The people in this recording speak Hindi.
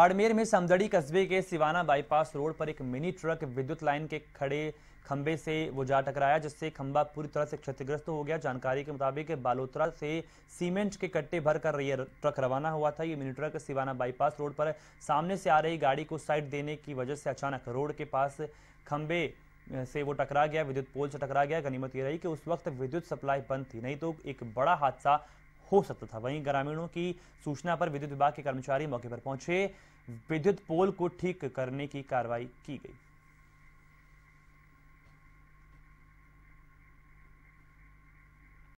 बाड़मेर में समदड़ी कस्बे के सिवाना बाईपास रोड पर एक मिनी ट्रक विद्युत लाइन के खड़े खंबे से वो जा टकराया जिससे खंबा पूरी तरह से क्षतिग्रस्त हो गया जानकारी के मुताबिक बालोतरा से सीमेंट के कट्टे भर कर ये ट्रक रवाना हुआ था ये mini truck Siwana bypass road पर सामने से आ रही गाड़ी को साइड देने की वजह से अचानक रोड के पास खंबे से वो टकरा गया विद्युत पोल से टकरा गया गनीमत ये रही कि उस वक्त विद्युत सप्लाई बंद थी नहीं तो एक बड़ा हादसा हो सकता था वहीं ग्रामीणों की सूचना पर विद्युत विभाग के कर्मचारी मौके पर पहुंचे विद्युत पोल को ठीक करने की कार्रवाई की गई